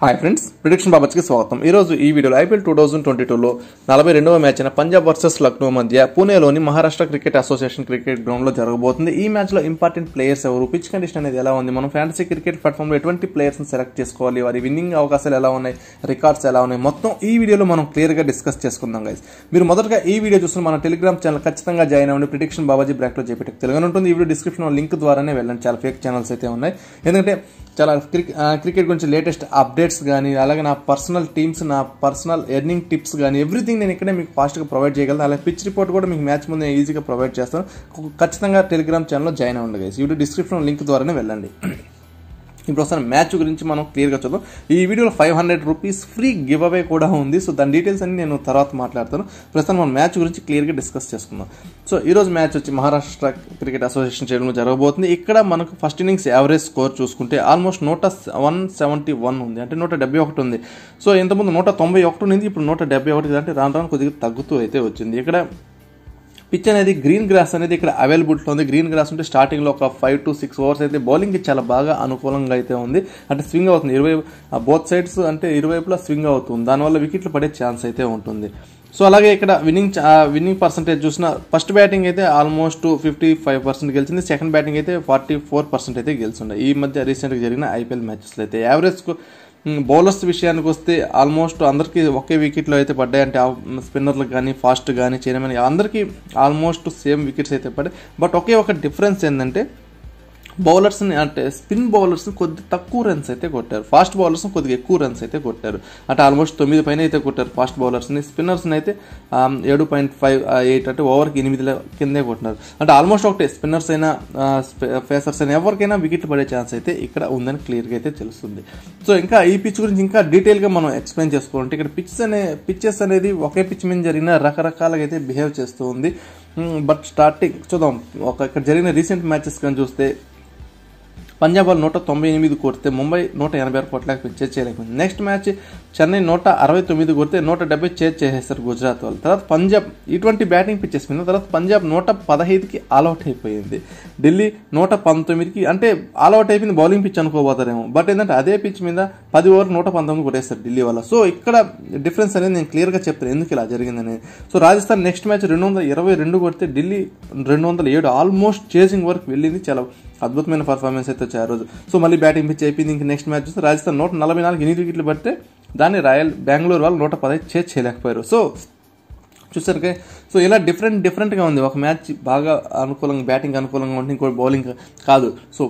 hi friends prediction బాబచ్కి స్వాగతం ఈరోజు ఈ వీడియోలో ఐపీఎల్ టూ థౌజండ్ ట్వంటీ టూలో నలభై రెండవ మ్యాచ్ అయిన పంజాబ్ వర్సెస్ లక్నో మధ్య పూణేలోని మహారాష్ట్ర క్రికెట్ అసోసియేషన్ క్రికెట్ గ్రౌండ్లో జరగబోతుంది ఈ మ్యాచ్లో ఇంపార్టెంట్ ప్లేయర్స్ ఎవరు పిచ్ కండిషన్ అనేది ఎలా ఉంది మనం ఫ్యాంటసీ క్రికెట్ ప్లాట్ఫామ్లో ఎటువంటి ప్లేయర్స్ని సెలెక్ట్ చేసుకోవాలి వారి విన్నింగ్ అవకాశాలు ఎలా ఉన్నాయి రికార్డ్స్ ఎలా ఉన్నాయి మొత్తం ఈ వీడియోలో మనం క్లియర్గా డిస్కస్ చేసుకుందాం గైస్ మీరు మొదటగా ఈ వీడియో చూసిన మన టెలిగ్రామ్ ఛానల్ ఖచ్చితంగా జాయిన్ అవ్వండి ప్రిడిక్షన్ బాబాజీ బ్రాక్లో చేపెట్టి తెలుగు ఉంటుంది ఈ వీడియో డిస్క్రిప్షన్లో లింక్ ద్వారానే వెళ్ళండి చాలా ఫేక్ ఛానల్స్ అయితే ఉన్నాయి ఎందుకంటే చాలా క్రికెట్ గురించి లేటెస్ట్ అప్డేట్స్ కానీ అలాగే నా పర్సనల్ టీమ్స్ నా పర్సనల్ ఎర్నింగ్ టిప్స్ కానీ ఎవ్రీథింగ్ నేను ఇక్కడే మీకు ఫాస్ట్గా ప్రొవైడ్ చేయగలను అలాగే పిచ్ రిపోర్ట్ కూడా మీకు మ్యాచ్ ముందు ఈజీగా ప్రొవైడ్ చేస్తాను ఖచ్చితంగా టెలిగ్రామ్ ఛానల్లో జాయిన్ అవ్వండి గైస్ యూట్యూబ్ డిస్క్రిప్షన్ లింక్ ద్వారానే వెళ్ళండి ఇప్పుడు ఒకసారి మ్యాచ్ గురించి మనం క్లియర్గా చూద్దాం ఈ వీడియోలో five hundred rupees free give giveaway కూడా ఉంది సో దాని డీటెయిల్స్ అన్ని నేను తర్వాత మాట్లాడతాను ప్రస్తుతం మనం మ్యాచ్ గురించి క్లియర్గా డిస్కస్ చేసుకుందాం సో ఈరోజు మ్యాచ్ వచ్చి మహారాష్ట్ర క్రికెట్ అసోసియేషన్ చేయడం జరగబోతుంది ఇక్కడ మనకు ఫస్ట్ ఇన్నింగ్స్ యావరేజ్ స్కోర్ చూసుకుంటే ఆల్మోస్ట్ నూట వన్ సెవెంటీ వన్ ఉంది అంటే నూట డెబ్బై ఒకటి ఉంది సో ఇంతకుముందు నూట తొంభై ఒకటి ఉంది ఇప్పుడు నూట డెబ్బై ఒకటి అంటే రాను రాను కొద్దిగా తగ్గుతూ అయితే వచ్చింది ఇక్కడ పిచ్ అనేది గ్రీన్ గ్రాస్ అనేది ఇక్కడ అవైలబిలిటీ ఉంది గ్రీన్ గ్రాస్ ఉంటే స్టార్టింగ్లో ఒక ఫైవ్ టు సిక్స్ ఓవర్స్ అయితే బౌలింగ్కి చాలా బాగా అనుకూలంగా అయితే ఉంది అంటే స్వింగ్ అవుతుంది ఇరవై బోత్ సైడ్స్ అంటే ఇరువైపులా స్వింగ్ అవుతుంది దానివల్ల వికెట్లు పడే ఛాన్స్ అయితే ఉంటుంది సో అలాగే ఇక్కడ విన్నింగ్ విన్నింగ్ పర్సంటేజ్ చూసిన ఫస్ట్ బ్యాటింగ్ అయితే ఆల్మోస్ట్ ఫిఫ్టీ ఫైవ్ పర్సెంట్ గెలిచింది సెకండ్ బ్యాటింగ్ అయితే ఫార్టీ ఫోర్ పర్సెంట్ అయితే గెలిచిండే ఈ మధ్య రీసెంట్గా జరిగిన ఐపీఎల్ మ్యాచెస్లో అయితే యావరేజ్ బౌలర్స్ విషయానికి వస్తే ఆల్మోస్ట్ అందరికీ ఒకే వికెట్లో అయితే పడ్డాయి అంటే స్పిన్నర్లకు కానీ ఫాస్ట్ కానీ చైర్మన్ అందరికీ ఆల్మోస్ట్ సేమ్ వికెట్స్ అయితే పడ్డాయి బట్ ఒకే ఒక డిఫరెన్స్ ఏంటంటే బౌలర్స్ని అంటే స్పిన్ బౌలర్స్ని కొద్ది తక్కువ రన్స్ అయితే కొట్టారు ఫాస్ట్ బౌలర్స్ని కొద్దిగా ఎక్కువ రన్స్ అయితే కొట్టారు అంటే ఆల్మోస్ట్ తొమ్మిది పైన అయితే కొట్టారు ఫాస్ట్ బౌలర్స్ని స్పిన్నర్స్ని అయితే ఏడు పాయింట్ ఫైవ్ ఎయిట్ అంటే ఓవర్కి ఎనిమిది కిందే కొట్టినారు అంటే ఆల్మోస్ట్ ఒకటే స్పిన్నర్స్ అయినా ఫేసర్స్ అయినా ఎవరికైనా వికెట్ పడే ఛాన్స్ అయితే ఇక్కడ ఉందని క్లియర్గా అయితే తెలుస్తుంది సో ఇంకా ఈ పిచ్ గురించి ఇంకా డీటెయిల్గా మనం ఎక్స్ప్లెయిన్ చేసుకోవాలంటే ఇక్కడ పిచ్స్ అనే పిచ్చెస్ అనేది ఒకే పిచ్ మీద జరిగిన రకరకాలుగా అయితే బిహేవ్ చేస్తూ ఉంది బట్ స్టార్టింగ్ చూద్దాం ఒక ఇక్కడ జరిగిన రీసెంట్ మ్యాచెస్ కానీ చూస్తే పంజాబ్ వాళ్ళు నూట తొంభై ఎనిమిది కొడితే ముంబై నూట ఎనభై ఆరు కోట్లకు చేజ్ చేయలేకపోయింది నెక్స్ట్ మ్యాచ్ చెన్నై నూట అరవై తొమ్మిది కొడితే నూట డెబ్బై చేజ్ చేసేస్తారు గుజరాత్ వాళ్ళు తర్వాత పంజాబ్ ఇటువంటి బ్యాటింగ్ పిచ్చెస్ మీద తర్వాత పంజాబ్ నూట పదహైదుకి ఆల్అౌట్ అయిపోయింది ఢిల్లీ నూట పంతొమ్మిదికి అంటే ఆల్అౌట్ అయిపోయింది బౌలింగ్ పిచ్ అనుకోబోతారేమో బట్ ఏంటంటే అదే పిచ్ మీద పది ఓవర్ నూట పంతొమ్మిది కొట్టేస్తారు ఢిల్లీ వాళ్ళు సో ఇక్కడ డిఫరెన్స్ అనేది నేను క్లియర్గా చెప్తాను ఎందుకు ఇలా జరిగిందని సో రాజస్థాన్ నెక్స్ట్ మ్యాచ్ రెండు వందల ఇరవై రెండు కొడితే ఢిల్లీ రెండు వందల ఏడు ఆల్మోస్ట్ చేసింగ్ వరకు వెళ్ళింది చాలా అద్భుతమైన పర్ఫార్మెన్స్ అయితే వచ్చాయి ఆ రోజు సో మళ్ళీ బ్యాటింగ్ పిచ్ అయిపోయింది ఇంక నెక్స్ట్ మ్యాచ్ చూస్తే రాజస్థాన్ నూట నలభై నాలుగు ఎనిమిది వికెట్లు పడితే దాన్ని రాయల్ బెంగళూరు వాళ్ళు నూట పదహైదు చేసి చేయలేకపోయారు సో చూసారుకే సో ఇలా డిఫరెంట్ డిఫరెంట్గా ఉంది ఒక మ్యాచ్ బాగా అనుకూలంగా బ్యాటింగ్ అనుకూలంగా ఉంటే ఇంకోటి బౌలింగ్ కాదు సో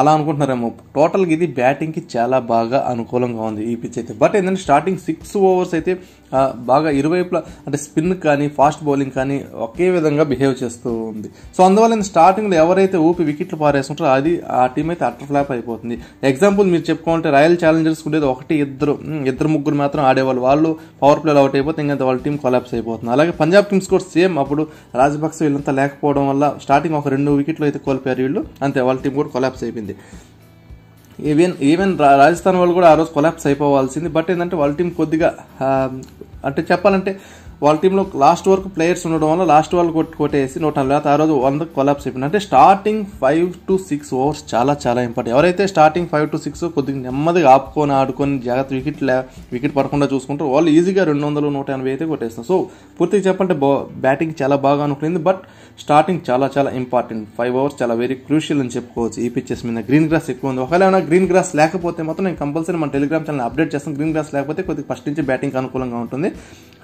అలా అనుకుంటున్నారేమో టోటల్గా ఇది బ్యాటింగ్కి చాలా బాగా అనుకూలంగా ఉంది ఈ పిచ్ అయితే బట్ ఏంటంటే స్టార్టింగ్ సిక్స్ ఓవర్స్ అయితే బాగా ఇరువైపులా అంటే స్పిన్ కానీ ఫాస్ట్ బౌలింగ్ కానీ ఒకే విధంగా బిహేవ్ చేస్తూ ఉంది సో అందువల్ల స్టార్టింగ్లో ఎవరైతే ఊపి వికెట్లు పారేసుకుంటారో అది ఆ టీం అయితే అటర్ ఫ్లాప్ అయిపోతుంది ఎగ్జాంపుల్ మీరు చెప్పుకోవాలంటే రాయల్ ఛాలెంజర్స్ ఉండేది ఒకటి ఇద్దరు ఇద్దరు ముగ్గురు మాత్రం ఆడేవాళ్ళు వాళ్ళు పవర్ ప్లేయర్ అవుట్ అయిపోతే ఇంకా వాళ్ళ టీం కొలాప్స్ అయిపోతుంది అలాగే పంజాబ్ టీమ్స్ కూడా సేమ్ అప్పుడు రాజపక్స వీళ్ళంతా లేకపోవడం వల్ల స్టార్టింగ్ ఒక రెండు వికెట్లు అయితే కోల్పోయారు వీళ్ళు అంతే వాళ్ళ టీం కూడా కొలాప్స్ అయిపోయింది ఈవెన్ ఈవెన్ రాజస్థాన్ వాళ్ళు కూడా ఆ రోజు కొలాప్స్ అయిపోవాల్సింది బట్ ఏంటంటే వాళ్ళ టీం కొద్దిగా అంటే చెప్పాలంటే వాళ్ళ టీంలో లాస్ట్ వరకు ప్లేయర్స్ ఉండడం వల్ల లాస్ట్ వాళ్ళు కొట్టి కొట్టేసి నూట నలభై ఆ రోజు వంద కొలాప్స్ అయిపోయింది అంటే starting five to six overs చాలా చాలా ఇంపార్టెంట్ ఎవరైతే స్టార్టింగ్ ఫైవ్ టు సిక్స్ కొద్దిగా నెమ్మదిగా ఆపుకొని ఆడుకొని జాగ్రత్త వికెట్ వికెట్ పడకుండా చూసుకుంటారు వాళ్ళు ఈజీగా రెండు వందలు నూట ఎనభై అయితే కొట్టేస్తారు సో పూర్తిగా చెప్పాలంటే బ్యాటింగ్ చాలా బాగా అనుకునేది బట్ స్టార్టింగ్ చాలా చాలా ఇంపార్టెంట్ ఫైవ్ ఓవర్స్ చాలా వెరీ క్రూషియల్ అని చెప్పుకోవచ్చు ఈ పిచ్చెస్ మీద గ్రీన్ గ్రాస్ ఎక్కువ ఉంది ఒకవేళ ఏమైనా గ్రీన్ గ్రాస్ లేకపోతే మాత్రం నేను కంపల్సరీ మన టెలిగ్రామ్ ఛానల్ అప్డేట్ చేస్తాను గ్రీన్ గ్రాస్ లేకపోతే కొద్దిగా ఫస్ట్ నుంచి బ్యాటింగ్ అనుకూలంగా ఉంటుంది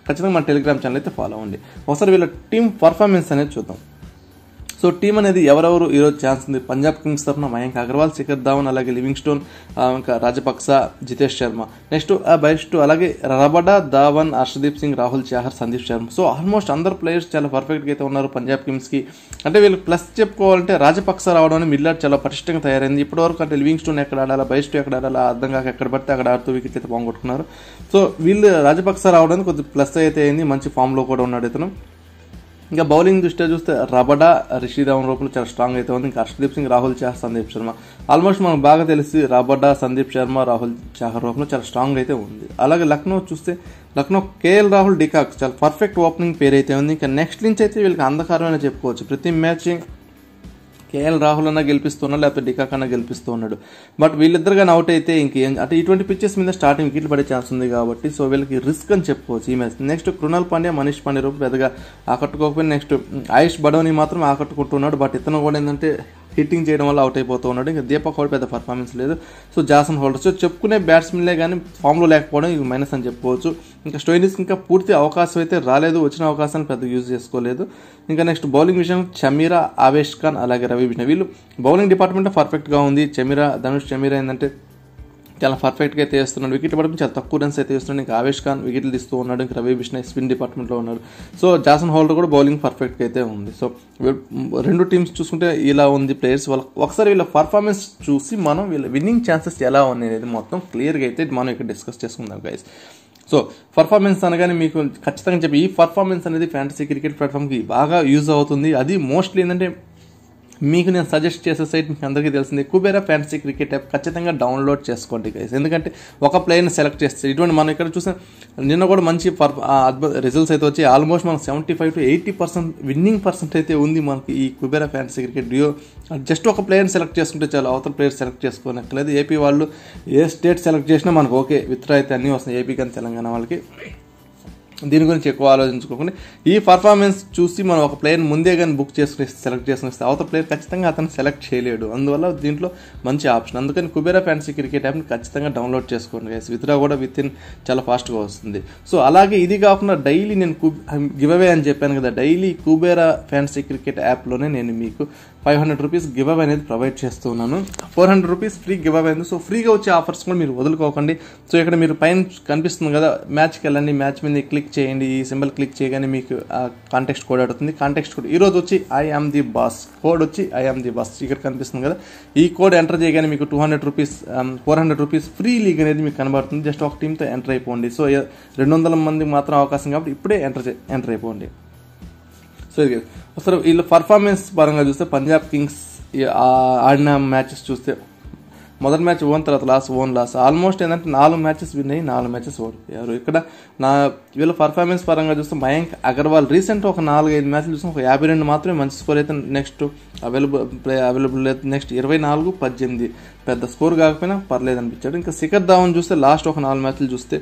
ఖచ్చితంగా మన టెలిగ్రామ్ ఛానల్ అయితే ఫాలో అవ్వండి ఒకసారి వీళ్ళ టీం పర్ఫార్మెన్స్ అనేది చూద్దాం సో టీం అనేది ఎవరెవరు ఈరోజు ఛాన్స్ ఉంది పంజాబ్ కింగ్స్ తరఫున మయాంక్ అగర్వాల్ శిఖర్ ధావన్ అలాగే లివింగ్ స్టోన్ ఇంకా రాజపక్స జితేష్ శర్మ నెక్స్ట్ బెస్ట్ అలాగే Rabada Dhawan Harshdeep Singh Rahul Chahar Sandeep Sharma so almost అందరు ప్లేయర్స్ చాలా పర్ఫెక్ట్గా అయితే ఉన్నారు పంజాబ్ కింగ్స్కి అంటే వీళ్ళు ప్లస్ చెప్పుకోవాలంటే రాజపక్స రావడం మిల్లాడ్ చాలా పరిష్టంగా తయారైంది ఇప్పటివరకు అంటే లివింగ్ స్టోన్ ఎక్కడ ఆడాలా బెస్ట్ ఎక్కడ ఆడాలా అర్థం కాక ఎక్కడ పడితే అక్కడ ఆడుతూ వికెట్ అయితే బాగుంటున్నారు సో వీళ్ళు రాజపక్స రావడానికి కొద్దిగా ప్లస్ అయితే అయింది మంచి ఫామ్లో కూడా ఉన్నాడు ఇతను ఇంకా బౌలింగ్ దృష్ట్యా చూస్తే రబడా ధవన్ రూపంలో చాలా స్ట్రాంగ్ అయితే ఉంది ఇంకా హర్షదీప్ సింగ్ రాహుల్ చాహ్ సందీప్ శర్మ ఆల్మోస్ట్ మనకు బాగా తెలిసి రబడా సందీప్ శర్మ రాహుల్ చహర్ రూపంలో చాలా స్ట్రాంగ్ అయితే ఉంది అలాగే లక్నో చూస్తే లక్నో కేఎల్ రాహుల్ డికాక్ చాలా పర్ఫెక్ట్ ఓపెనింగ్ పేరు అయితే ఉంది ఇంకా నెక్స్ట్ నుంచి అయితే వీళ్ళకి అంధకారమైన చెప్పుకోవచ్చు ప్రతి మ్యాచ్ కేఎల్ రాహుల్ అన్న గెలిపిస్తున్నాడు లేకపోతే డికాక్ అన్న గెలిపిస్తూ ఉన్నాడు బట్ వీళ్ళిద్దరు కానీ అవుట్ అయితే ఇంకేం అంటే ఇటువంటి పిచ్చెస్ మీద స్టార్టింగ్ వికెట్లు పడే ఛాన్స్ ఉంది కాబట్టి సో వీళ్ళకి రిస్క్ అని చెప్పుకోవచ్చు ఈ మ్యాచ్ నెక్స్ట్ కృణాల్ పాండ్యా మనీష్ పాండే రూపు పెద్దగా ఆకట్టుకోకపోయినా నెక్స్ట్ ఆయుష్ బడోని మాత్రం ఆకట్టుకుంటున్నాడు బట్ ఇతను కూడా ఏంటంటే హిట్టింగ్ చేయడం వల్ల అవుట్ అయిపోతూ ఉన్నాడు ఇంకా దీపక్ హోల్డ్ పెద్ద పర్ఫార్మెన్స్ లేదు సో జాసన్ హోల్డర్స్ సో చెప్పుకునే బ్యాట్స్మెన్లే కానీ ఫామ్లో లేకపోవడం ఇది మైనస్ అని చెప్పుకోవచ్చు ఇంకా స్టోయినిస్ ఇంకా పూర్తి అవకాశం అయితే రాలేదు వచ్చిన అవకాశాన్ని పెద్ద యూజ్ చేసుకోలేదు ఇంకా నెక్స్ట్ బౌలింగ్ విషయం చమీరా ఆవేష్ ఖాన్ అలాగే రవి బిష్ణ వీళ్ళు బౌలింగ్ డిపార్ట్మెంట్ పర్ఫెక్ట్గా ఉంది చమీరా ధనుష్ చమీరా ఏంటంటే చాలా పర్ఫెక్ట్గా అయితే వేస్తున్నాడు వికెట్ పడుతుంది చాలా తక్కువ రన్స్ అయితే వేస్తున్నాడు ఇంకా ఆవేష్ ఖాన్ వికెట్లు తీస్తూ ఉన్నాడు ఇంకా రవి బిష్ణ స్పిన్ డిపార్ట్మెంట్లో ఉన్నాడు సో జాసన్ హోల్డర్ కూడా బౌలింగ్ పర్ఫెక్ట్గా అయితే ఉంది సో రెండు టీమ్స్ చూసుకుంటే ఇలా ఉంది ప్లేయర్స్ వాళ్ళ ఒకసారి వీళ్ళ పర్ఫార్మెన్స్ చూసి మనం వీళ్ళ విన్నింగ్ ఛాన్సెస్ ఎలా అనేది మొత్తం క్లియర్గా అయితే మనం ఇక్కడ డిస్కస్ చేసుకుందాం గైస్ సో పర్ఫార్మెన్స్ అనగానే మీకు ఖచ్చితంగా చెప్పి ఈ పర్ఫార్మెన్స్ అనేది ఫ్యాంటసీ క్రికెట్ ప్లాట్ఫామ్కి బాగా యూజ్ అవుతుంది అది మోస్ట్లీ ఏంటంటే మీకు నేను సజెస్ట్ చేసే సైట్ మీకు అందరికీ తెలిసింది కుబేరా ఫ్యాన్సీ క్రికెట్ యాప్ ఖచ్చితంగా డౌన్లోడ్ చేసుకోండి గైస్ ఎందుకంటే ఒక ప్లేయర్ని సెలెక్ట్ చేస్తే ఇటువంటి మనం ఇక్కడ చూసిన నిన్న కూడా మంచి రిజల్ట్స్ అయితే వచ్చి ఆల్మోస్ట్ మనం seventy five to eighty percent winning percent అయితే ఉంది మనకి ఈ కుబేరా ఫ్యాన్సీ క్రికెట్ డ్యూ జస్ట్ ఒక ప్లేయర్ని సెలెక్ట్ చేసుకుంటే చాలు అవతల ప్లేయర్ సెలెక్ట్ చేసుకోనక్కర్లేదు ఏపీ వాళ్ళు ఏ స్టేట్ సెలెక్ట్ చేసినా మనకు ఓకే విత్రా అయితే అన్నీ వస్తాయి ఏపీ కానీ తెలంగాణ వాళ్ళకి దీని గురించి ఎక్కువ ఆలోచించుకోకుండా ఈ పర్ఫార్మెన్స్ చూసి మనం ఒక ప్లేయర్ ముందే కానీ బుక్ చేసుకుని సెలెక్ట్ చేసుకుని అవతల ప్లేయర్ ఖచ్చితంగా అతను సెలెక్ట్ చేయలేడు అందువల్ల దీంట్లో మంచి ఆప్షన్ అందుకని కుబేరా ఫ్యాన్సీ క్రికెట్ యాప్ని ఖచ్చితంగా డౌన్లోడ్ చేసుకోండి గైస్ విత్డ్రా కూడా విత్ ఇన్ చాలా ఫాస్ట్గా వస్తుంది సో అలాగే ఇది కాకుండా డైలీ నేను గివ్ అవే అని చెప్పాను కదా డైలీ కుబేరా ఫ్యాన్సీ క్రికెట్ యాప్లోనే నేను మీకు five hundred rupees give away అనేది ప్రొవైడ్ చేస్తున్నాను four hundred rupees free give away ఉంది సో ఫ్రీగా వచ్చే ఆఫర్స్ కూడా మీరు వదులుకోకండి సో ఇక్కడ మీరు పైన కనిపిస్తుంది కదా మ్యాచ్కి వెళ్ళండి మ్యాచ్ మీద క్లిక్ చేయండి ఈ సింబల్ క్లిక్ చేయగానే మీకు కాంటెక్స్ట్ కోడ్ అడుగుతుంది కాంటెక్స్ట్ కోడ్ ఈ రోజు వచ్చి I am the boss code వచ్చి ఐ ఆమ్ ది బస్ ఇక్కడ కనిపిస్తుంది కదా ఈ కోడ్ ఎంటర్ చేయగానే మీకు two hundred rupees four hundred rupees free league అనేది మీకు కనబడుతుంది జస్ట్ ఒక టీంతో ఎంటర్ అయిపోండి సో రెండు వందల మందికి మాత్రం అవకాశం కాబట్టి ఇప్పుడే ఎంటర్ ఎంటర్ అయిపోండి సో ఇది అసలు వీళ్ళ పర్ఫార్మెన్స్ పరంగా చూస్తే పంజాబ్ కింగ్స్ ఆడిన మ్యాచెస్ చూస్తే మొదటి మ్యాచ్ ఓన్ తర్వాత లాస్ట్ ఓన్ లాస్ ఆల్మోస్ట్ ఏంటంటే నాలుగు మ్యాచెస్ విన్ అయ్యి నాలుగు మ్యాచెస్ ఓన్ అయ్యారు ఇక్కడ నా వీళ్ళ పర్ఫార్మెన్స్ పరంగా చూస్తే మయాంక్ అగర్వాల్ రీసెంట్ ఒక నాలుగు ఐదు మ్యాచ్లు చూస్తే ఒక యాభై రెండు మాత్రమే మంచి స్కోర్ అయితే నెక్స్ట్ అవైలబుల్ ప్లే అవైలబుల్ అయితే నెక్స్ట్ ఇరవై నాలుగు పద్దెనిమిది పెద్ద స్కోర్ కాకపోయినా పర్లేదు అనిపించాడు ఇంకా శిఖర్ ధావన్ చూస్తే లాస్ట్ ఒక నాలుగు మ్యాచ్లు చూస్తే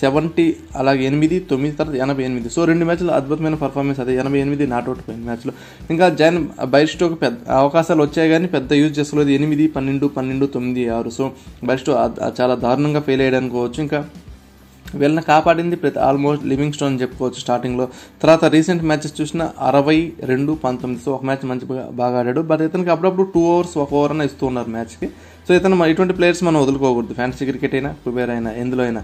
సెవెంటీ అలాగే ఎనిమిది తొమ్మిది తర్వాత ఎనభై ఎనిమిది సో రెండు మ్యాచ్లు అద్భుతమైన పర్ఫార్మెన్స్ అదే ఎనభై ఎనిమిది అవుట్ పోయింది మ్యాచ్లో ఇంకా జైన్ బైస్టో పెద్ద అవకాశాలు వచ్చాయి కానీ పెద్ద యూజ్ చేసుకోలేదు ఎనిమిది పన్నెండు పన్నెండు తొమ్మిది ఆరు సో బయస్టో చాలా దారుణంగా ఫెయిల్ అయ్యడానికి ఇంకా వీళ్ళని కాపాడింది ప్రతి ఆల్మోస్ట్ లివింగ్ స్టోన్ చెప్పుకోవచ్చు స్టార్టింగ్లో తర్వాత రీసెంట్ మ్యాచెస్ చూసిన అరవై రెండు పంతొమ్మిది సో ఒక మ్యాచ్ మంచి బాగా ఆడాడు బట్ ఇతనికి అప్పుడప్పుడు టూ అవర్స్ ఒక ఓవర్ అయినా ఇస్తూ ఉన్నారు మ్యాచ్కి సో ఇతను ఇటువంటి ప్లేయర్స్ మనం వదులుకోకూడదు ఫ్యాన్సీ క్రికెట్ అయినా కుబేర్ అయినా ఎందులో అయినా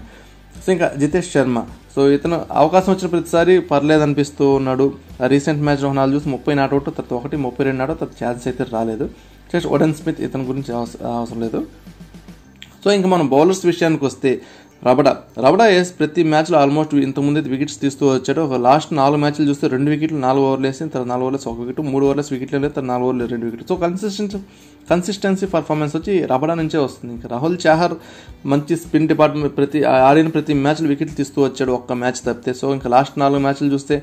సో ఇంకా జితేష్ శర్మ సో ఇతను అవకాశం వచ్చిన ప్రతిసారి పర్లేదు అనిపిస్తూ ఉన్నాడు రీసెంట్ మ్యాచ్ రోహనాలు చూసి ముప్పై నాట్ అవుట్ తర్వాత ఒకటి ముప్పై రెండు నాటో తర్వాత ఛాన్స్ అయితే రాలేదు జస్ట్ ఒడెన్ స్మిత్ ఇతని గురించి అవసరం లేదు సో ఇంకా మనం బౌలర్స్ విషయానికి వస్తే రబడా రబడా ఎస్ ప్రతి మ్యాచ్లో ఆల్మోస్ట్ ఇంతకుముందు వికెట్స్ తీస్తూ వచ్చాడు ఒక లాస్ట్ నాలుగు మ్యాచ్లు చూస్తే రెండు వికెట్లు నాలుగు ఓవర్లు వేసి తర్వాత నాలుగు ఓవర్లు ఒక వికెట్ మూడు ఓవర్లు వికెట్లు లేదు తర్వాత నాలుగు ఓవర్లు రెండు wicket so consistency consistency performance వచ్చి రబడా నుంచే వస్తుంది ఇంకా రాహుల్ చాహర్ మంచి స్పిన్ డిపార్ట్మెంట్ ప్రతి ఆడిన ప్రతి మ్యాచ్లు వికెట్లు తీస్తూ వచ్చాడు ఒక్క మ్యాచ్ తప్పితే సో ఇంకా లాస్ట్ నాలుగు మ్యాచ్లు చూస్తే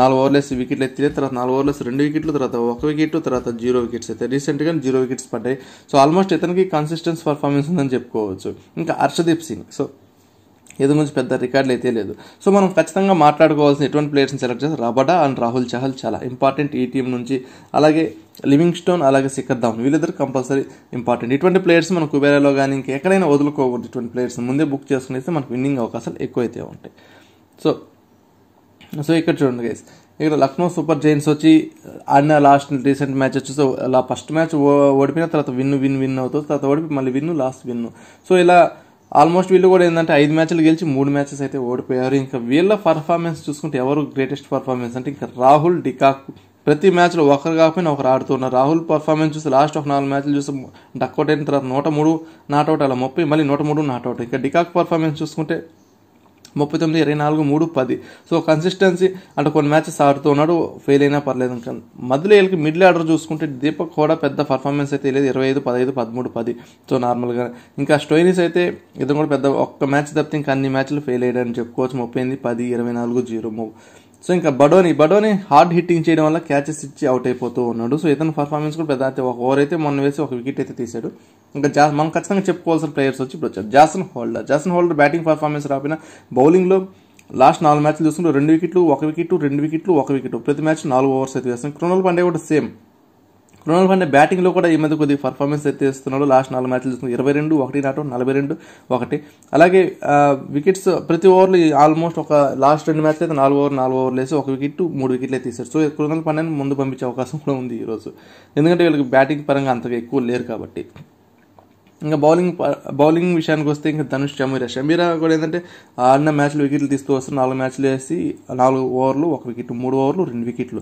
నాలుగు ఓవర్లు వేసి వికెట్లు ఎత్తిలే తర్వాత నాలుగు ఓవర్లు వేసి రెండు వికెట్లు తర్వాత ఒక వికెట్ తర్వాత జీరో వికెట్స్ అయితే రీసెంట్గా జీరో వికెట్స్ పడ్డాయి సో ఆల్మోస్ట్ ఇతనికి కన్సిస్టెన్స్ పర్ఫార్మెన్స్ ఉందని చెప్పుకోవచ్చు ఇంకా హర్షదీప్ సింగ్ సో ఎదు నుంచి పెద్ద రికార్డులు అయితే లేదు సో మనం ఖచ్చితంగా మాట్లాడుకోవాల్సిన ఎటువంటి ప్లేయర్స్ని సెలెక్ట్ చేస్తే రబడా అండ్ రాహుల్ చహల్ చాలా ఇంపార్టెంట్ ఈ టీం నుంచి అలాగే లివింగ్ స్టోన్ అలాగే సిక్కర్ ధావన్ వీళ్ళిద్దరు కంపల్సరీ ఇంపార్టెంట్ ఇటువంటి ప్లేయర్స్ మనం కుబేరాలో కానీ ఇంకెక్కడైనా వదులుకోకూడదు ఇటువంటి ప్లేయర్స్ ముందే బుక్ చేసుకునేస్తే మనకు విన్నింగ్ అవకాశాలు ఎక్కువైతే ఉంటాయి సో సో ఇక్కడ చూడండి గైస్ ఇక్కడ లక్నో సూపర్ జైన్స్ వచ్చి ఆడిన లాస్ట్ రీసెంట్ మ్యాచ్ వచ్చి వచ్చేసి ఫస్ట్ మ్యాచ్ ఓడిపోయిన తర్వాత విన్ విన్ విన్ అవుతుంది తర్వాత ఓడిపి మళ్ళీ విన్ లాస్ట్ విన్ సో ఇలా ఆల్మోస్ట్ వీళ్ళు కూడా ఏంటంటే ఐదు మ్యాచ్లు గెలిచి మూడు మ్యాచెస్ అయితే ఓడిపోయారు ఇంకా వీళ్ళ పర్ఫార్మెన్స్ చూసుకుంటే ఎవరు గ్రేటెస్ట్ పర్ఫార్మెన్స్ అంటే ఇంకా రాహుల్ డికాక్ ప్రతి మ్యాచ్లో ఒకరు కాకపోయినా ఒకరు ఆడుతున్నారు రాహుల్ పర్ఫార్మెన్స్ చూసి లాస్ట్ ఒక నాలుగు మ్యాచ్లు చూసి డక్కౌట్ అయిన తర్వాత నూట మూడు నాట్అవుట్ అలా ముప్పై మళ్ళీ నూట మూడు నాట్అవుట్ ఇంకా డికాక్ పర్ఫార్మెన్స్ చూసుకుంటే ముప్పై తొమ్మిది ఇరవై నాలుగు మూడు పది సో కన్సిస్టెన్సీ అంటే కొన్ని మ్యాచెస్ ఆడుతూ ఉన్నాడు ఫెయిల్ అయినా పర్లేదు మధ్యలో మిడిల్ ఆర్డర్ చూసుకుంటే దీపక్ కూడా పెద్ద పర్ఫార్మెన్స్ అయితే లేదు ఇరవై ఐదు పదహైదు పదమూడు పది సో నార్మల్గా ఇంకా స్టోయినిస్ అయితే ఇది కూడా పెద్ద ఒక్క మ్యాచ్ తప్పితే ఇంకా అన్ని మ్యాచ్లు ఫెయిల్ అయ్యాడని చెప్పుకోవచ్చు ముప్పై ఎనిమిది పది ఇరవై నాలుగు జీరో మూడు సో ఇంకా బడోని బడోని హార్డ్ హిట్టింగ్ చేయడం వల్ల క్యాచెస్ ఇచ్చి అవుట్ అయిపోతూ ఉన్నాడు సో ఇతని పర్ఫార్మెన్స్ కూడా పెద్ద అయితే ఒక ఓవర్ అయితే మొన్న వేసి ఒక వికెట్ అయితే తీశాడు ఇంకా జా మనం ఖచ్చితంగా చెప్పుకోవాల్సిన ప్లేయర్స్ వచ్చి ఇప్పుడు వచ్చారు Jason Holder Jason Holder batting performance రాపిన బౌలింగ్లో లాస్ట్ నాలుగు మ్యాచ్లు చూసుకుంటే రెండు వికెట్లు ఒక వికెట్ రెండు వికెట్లు ఒక వికెట్ ప్రతి మ్యాచ్ నాలుగు ఓవర్స్ అయితే వేస్తాం క్రోనల్ పండే కూడా సేమ్ కృణాల్ పాండే బ్యాటింగ్లో కూడా ఈ మధ్య కొద్దిగా పర్ఫార్మెన్స్ అయితే ఇస్తున్నాడు లాస్ట్ నాలుగు మ్యాచ్లు చూసుకుని ఇరవై రెండు ఒకటి నాటు నలభై రెండు ఒకటి అలాగే వికెట్స్ ప్రతి ఓవర్లు ఆల్మోస్ట్ ఒక లాస్ట్ రెండు మ్యాచ్లు అయితే నాలుగు ఓవర్ నాలుగు ఓవర్లు వేసి ఒక వికెట్ మూడు వికెట్లు అయితే తీశారు సో కృణాల్ ఫండే ముందు పంపించే అవకాశం కూడా ఉంది ఈరోజు ఎందుకంటే వీళ్ళకి బ్యాటింగ్ పరంగా అంతగా ఎక్కువ లేరు కాబట్టి ఇంకా బౌలింగ్ బౌలింగ్ విషయానికి వస్తే ఇంకా ధనుష్ షమీరా షమీరా కూడా ఏంటంటే ఆడిన మ్యాచ్లు వికెట్లు తీసుకువస్తే నాలుగు మ్యాచ్లు వేసి నాలుగు ఓవర్లు ఒక వికెట్ మూడు ఓవర్లు రెండు వికెట్లు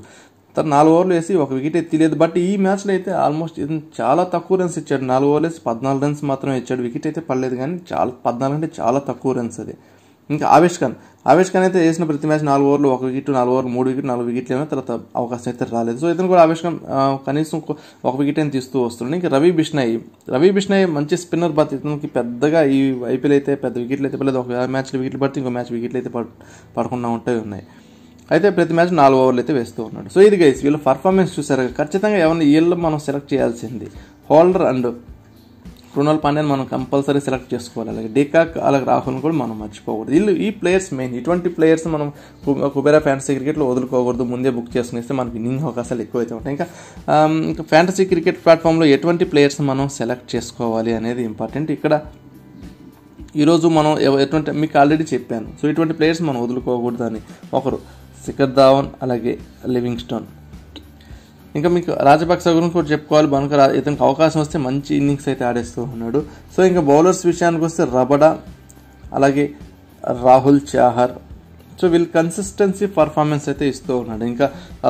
తను నాలుగు ఓవర్లు వేసి ఒక వికెట్ ఎత్తిలేదు బట్ ఈ మ్యాచ్లో అయితే ఆల్మోస్ట్ చాలా తక్కువ రన్స్ ఇచ్చాడు నాలుగు ఓవర్లు వేసి పద్నాలుగు రన్స్ మాత్రమే ఇచ్చాడు వికెట్ అయితే పడలేదు కానీ చాలా పద్నాలుగు అంటే చాలా తక్కువ రన్స్ అది ఇంకా ఆవేష్ ఖాన్ ఆవేష్ ఖాన్ అయితే వేసిన ప్రతి మ్యాచ్ నాలుగు ఓవర్లు ఒక వికెట్ నాలుగు ఓవర్లు మూడు వికెట్ నాలుగు వికెట్లు అయినా తర్వాత అవకాశం అయితే రాలేదు సో ఇతను కూడా ఆవేష్ ఖాన్ కనీసం ఒక వికెట్ అయినా తీస్తూ వస్తున్నాడు ఇంకా రవి బిష్నాయ్ రవి బిష్నాయ్ మంచి స్పిన్నర్ బట్ ఇతనికి పెద్దగా ఈ ఐపీఎల్ అయితే పెద్ద వికెట్లు అయితే పడలేదు ఒక మ్యాచ్లో వికెట్లు పడితే ఇంకో మ్యాచ్ వికెట్లు అయితే పడకుండా ఉంటాయి ఉన్నాయి అయితే ప్రతి మ్యాచ్ నాలుగు ఓవర్లు అయితే వేస్తూ ఉన్నాడు సో ఇది గైస్ వీళ్ళ పర్ఫార్మెన్స్ చూసారు ఖచ్చితంగా ఎవరిని వీళ్ళు మనం సెలెక్ట్ చేయాల్సింది హోల్డర్ అండ్ కృణాల్ పాండ్యాని మనం కంపల్సరీ సెలెక్ట్ చేసుకోవాలి అలాగే డీకాక్ అలాగే రాహుల్ని కూడా మనం మర్చిపోకూడదు వీళ్ళు ఈ ప్లేయర్స్ మెయిన్ ఇటువంటి ప్లేయర్స్ మనం కుబేరా ఫ్యాంటసీ క్రికెట్లో వదులుకోకూడదు ముందే బుక్ చేసుకునేస్తే మనకి ఇన్నింగ్ అవకాశాలు ఎక్కువైతే ఉంటాయి ఇంకా ఇంకా ఫ్యాంటసీ క్రికెట్ ప్లాట్ఫామ్లో ఎటువంటి ప్లేయర్స్ మనం సెలెక్ట్ చేసుకోవాలి అనేది ఇంపార్టెంట్ ఇక్కడ ఈరోజు మనం ఎటువంటి మీకు ఆల్రెడీ చెప్పాను సో ఇటువంటి ప్లేయర్స్ మనం వదులుకోకూడదు అని ఒకరు శిఖర్ ధావన్ అలాగే లివింగ్ స్టోన్ ఇంకా మీకు రాజపక్స గురించి కూడా చెప్పుకోవాలి బనుక ఇతనికి అవకాశం వస్తే మంచి ఇన్నింగ్స్ అయితే ఆడేస్తూ ఉన్నాడు సో ఇంకా బౌలర్స్ విషయానికి వస్తే రబడా అలాగే రాహుల్ చాహర్ సో వీళ్ళు కన్సిస్టెన్సీ పర్ఫార్మెన్స్ అయితే ఇస్తూ ఉన్నాడు ఇంకా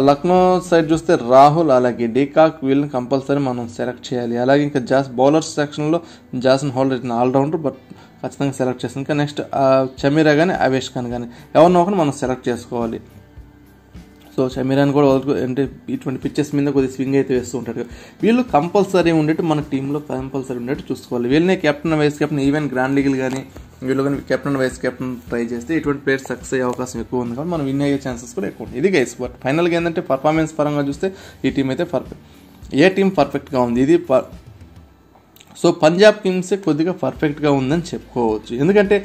లక్నో సైడ్ చూస్తే రాహుల్ అలాగే డీకాక్ వీళ్ళని కంపల్సరీ మనం సెలెక్ట్ చేయాలి అలాగే ఇంకా జాస్ బౌలర్స్ సెక్షన్లో జాసన్ హోల్డర్ ఇతను ఆల్రౌండర్ బట్ ఖచ్చితంగా సెలెక్ట్ చేస్తాం ఇంకా నెక్స్ట్ చమీరా కానీ అవేష్ ఖాన్ కానీ ఎవరినో ఒకరిని మనం సెలెక్ట్ చేసుకోవాలి సో షమీరాన్ కూడా అంటే ఇటువంటి పిచ్చెస్ మీద కొద్ది స్వింగ్ అయితే వేస్తూ ఉంటారు వీళ్ళు కంపల్సరీ ఉండేట్టు మన టీంలో కంపల్సరీ ఉండేట్టు చూసుకోవాలి వీళ్ళనే captain vice captain even grand లీగ్లు కానీ వీళ్ళు కానీ కెప్టెన్ వైస్ కెప్టెన్ ట్రై చేస్తే ఇటువంటి ప్లేయర్ సక్సెస్ అయ్యే అవకాశం ఎక్కువ ఉంది కాబట్టి మనం విన్ అయ్యే ఛాన్సెస్ కూడా ఎక్కువ ఉంది ఇది గైస్ బట్ ఫైనల్గా ఏంటంటే పర్ఫార్మెన్స్ పరంగా చూస్తే ఈ టీం అయితే పర్ఫెక్ట్ ఏ టీం పర్ఫెక్ట్గా ఉంది ఇది సో పంజాబ్ కింగ్సే కొద్దిగా పర్ఫెక్ట్గా ఉందని చెప్పుకోవచ్చు ఎందుకంటే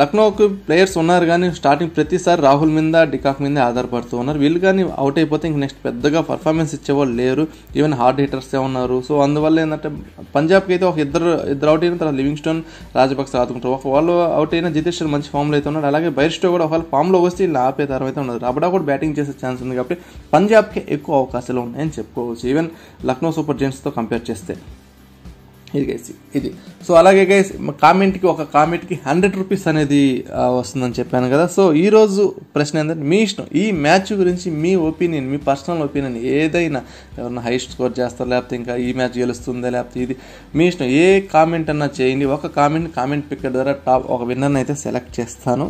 లక్నోకి ప్లేయర్స్ ఉన్నారు కానీ స్టార్టింగ్ ప్రతిసారి రాహుల్ మీద డికాక్ మీద ఆధారపడుతూ ఉన్నారు వీళ్ళు కానీ అవుట్ అయిపోతే ఇంక నెక్స్ట్ పెద్దగా పర్ఫార్మెన్స్ ఇచ్చేవాళ్ళు లేరు ఈవెన్ హార్డ్ హీటర్సే ఉన్నారు సో అందువల్ల ఏంటంటే పంజాబ్కి అయితే ఒక ఇద్దరు ఇద్దరు అవుట్ అయిన తర్వాత లివింగ్ స్టోన్ రాజపక్స ఆదుకుంటారు ఒక వాళ్ళు అవుట్ అయిన జితేష్ మంచి ఫామ్లో అయితే ఉన్నాడు అలాగే బైర్స్టో కూడా ఒకవేళ ఫామ్లో వస్తే వీళ్ళు ఆపే తరం అయితే ఉన్నారు రబడా కూడా బ్యాటింగ్ చేసే ఛాన్స్ ఉంది కాబట్టి పంజాబ్కి ఎక్కువ అవకాశాలు ఉన్నాయని చెప్పుకోవచ్చు ఈవెన్ లక్నో సూపర్ జెయింట్స్తో కంపేర్ చేస్తే ఇది గైస్ ఇది సో అలాగే గైస్ కామెంట్కి ఒక కామెంట్కి హండ్రెడ్ రూపీస్ అనేది వస్తుందని చెప్పాను కదా సో ఈరోజు ప్రశ్న ఏంటంటే మీ ఇష్టం ఈ మ్యాచ్ గురించి మీ ఒపీనియన్ మీ పర్సనల్ ఒపీనియన్ ఏదైనా ఎవరన్నా హై స్కోర్ చేస్తారు లేకపోతే ఇంకా ఈ మ్యాచ్ గెలుస్తుందా లేకపోతే ఇది మీ ఇష్టం ఏ కామెంట్ అన్నా చేయండి ఒక కామెంట్ కామెంట్ పిక్కర్ ద్వారా టాప్ ఒక విన్నర్ని అయితే సెలెక్ట్ చేస్తాను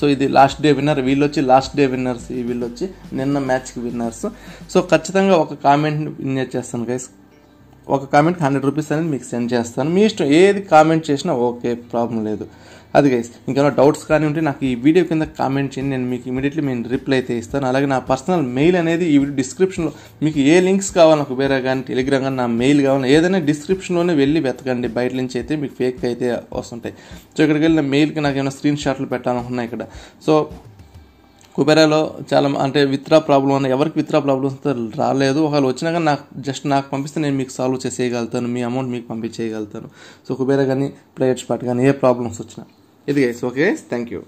సో ఇది లాస్ట్ డే విన్నర్ వీళ్ళు వచ్చి లాస్ట్ డే విన్నర్స్ ఈ వీళ్ళు వచ్చి నిన్న మ్యాచ్కి విన్నర్స్ సో ఖచ్చితంగా ఒక కామెంట్ విన్ చేస్తాను గైస్ ఒక కామెంట్కి హండ్రెడ్ రూపీస్ అనేది మీకు సెండ్ చేస్తాను మీ ఇష్టం ఏది కామెంట్ చేసినా ఓకే ప్రాబ్లం లేదు అది గైస్ ఇంకేమైనా డౌట్స్ కానీ ఉంటే నాకు ఈ వీడియో కింద కామెంట్ చేయండి నేను మీకు ఇమీడియట్లీ నేను రిప్లై అయితే ఇస్తాను అలాగే నా పర్సనల్ మెయిల్ అనేది ఈ వీడియో డిస్క్రిప్షన్లో మీకు ఏ లింక్స్ కావాలి నాకు వేరే కానీ టెలిగ్రామ్ కానీ నా మెయిల్ కావాలి ఏదైనా డిస్క్రిప్షన్లోనే వెళ్ళి వెతకండి బయట నుంచి అయితే మీకు ఫేక్ అయితే వస్తుంటాయి సో ఇక్కడికి వెళ్ళిన మెయిల్కి నాకు ఏమైనా స్క్రీన్ షాట్లు పెట్టాలనుకున్నాయి ఇక్కడ సో కుబేరాలో చాలా అంటే విత్రా ప్రాబ్లం అని ఎవరికి విత్రా ప్రాబ్లమ్స్ రాలేదు ఒకవేళ వచ్చినా కానీ నాకు జస్ట్ నాకు పంపిస్తే నేను మీకు సాల్వ్ చేసేయగలుగుతాను మీ అమౌంట్ మీకు పంపించేయగలుగుతాను సో కుబేరా కానీ ప్లేయర్స్ పార్ట్ కానీ ఏ ప్రాబ్లమ్స్ వచ్చినా ఇది గైస్ ఓకే థ్యాంక్ యూ